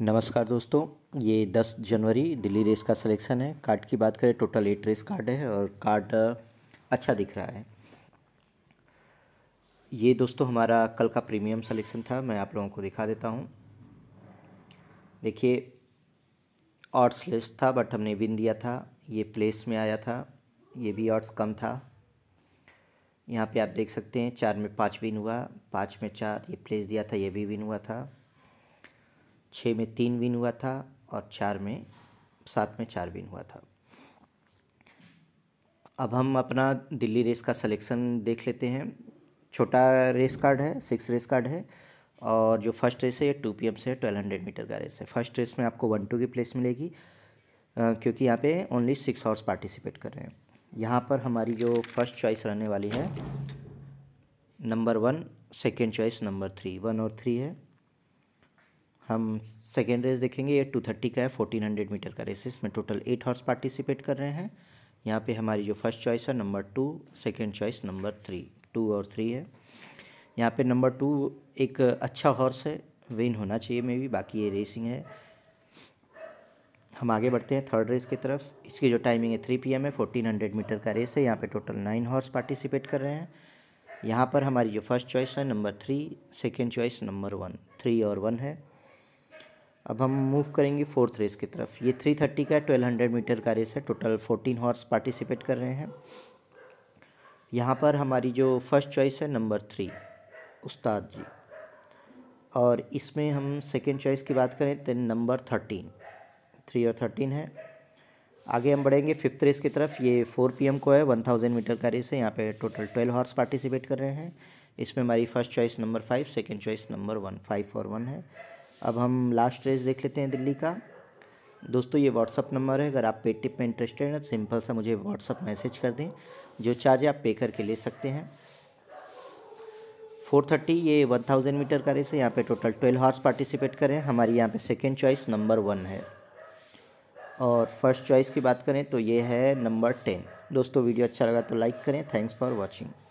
नमस्कार दोस्तों ये 10 जनवरी दिल्ली रेस का सिलेक्शन है कार्ड की बात करें टोटल एट रेस कार्ड है और कार्ड अच्छा दिख रहा है ये दोस्तों हमारा कल का प्रीमियम सिलेक्शन था मैं आप लोगों को दिखा देता हूँ देखिए ऑर्ड्स लिस्ट था बट हमने विन दिया था ये प्लेस में आया था ये भी ऑर्ड्स कम था यहाँ पे आप देख सकते हैं चार में पाँच विन हुआ पाँच में चार ये प्लेस दिया था ये भी विन हुआ था छः में तीन विन हुआ था और चार में सात में चार विन हुआ था अब हम अपना दिल्ली रेस का सिलेक्शन देख लेते हैं छोटा रेस कार्ड है सिक्स रेस कार्ड है और जो फर्स्ट रेस है ये टू पी से ट्वेल्व हंड्रेड मीटर का रेस है फर्स्ट रेस में आपको वन टू की प्लेस मिलेगी क्योंकि यहाँ पे ओनली सिक्स हॉर्स पार्टिसिपेट कर रहे हैं यहाँ पर हमारी जो फर्स्ट चॉइस रहने वाली है number one second choice number three one और थ्री है हम सेकेंड रेस देखेंगे ये टू थर्टी का है फोर्टीन हंड्रेड मीटर का रेस इसमें टोटल एट हॉर्स पार्टिसिपेट कर रहे हैं यहाँ पे हमारी जो फर्स्ट चॉइस है number two second choice number three two और थ्री है यहाँ पे नंबर टू एक अच्छा हॉर्स है विन होना चाहिए मे भी बाकी ये रेसिंग है हम आगे बढ़ते हैं थर्ड रेस की तरफ इसकी जो टाइमिंग है थ्री पी है फोर्टीन हंड्रेड मीटर का रेस है यहाँ पर टोटल नाइन हॉर्स पार्टिसिपेट कर रहे हैं यहाँ पर हमारी जो फर्स्ट चॉइस है number three second choice number one three और वन है अब हम मूव करेंगे फोर्थ रेस की तरफ ये थ्री थर्टी का ट्वेल्व हंड्रेड मीटर का रेस है टोटल फोर्टीन हॉर्स पार्टिसिपेट कर रहे हैं यहाँ पर हमारी जो फर्स्ट चॉइस है नंबर थ्री उस्ताद जी और इसमें हम सेकेंड चॉइस की बात करें तो नंबर थर्टीन थ्री और थर्टीन है आगे हम बढ़ेंगे फिफ्थ रेस की तरफ ये फोर पी को है वन थाउजेंड मीटर का रेस है यहाँ पे टोटल ट्वेल्व हॉर्स पार्टिसिपेट कर रहे हैं इसमें हमारी first choice number five second choice number one five और वन है अब हम लास्ट रेस देख लेते हैं दिल्ली का दोस्तों ये व्हाट्सअप नंबर है अगर आप पे टिप में इंटरेस्टेड हैं तो सिंपल सा मुझे व्हाट्सअप मैसेज कर दें जो चार्ज आप पे करके ले सकते हैं फोर थर्टी ये वन थाउजेंड मीटर का रेस है यहाँ पे टोटल ट्वेल्व हॉर्स पार्टिसिपेट करें हमारी यहाँ पे सेकेंड चॉइस नंबर वन है और फर्स्ट चॉइस की बात करें तो ये है नंबर टेन दोस्तों वीडियो अच्छा लगा तो लाइक करें थैंक्स फॉर वॉचिंग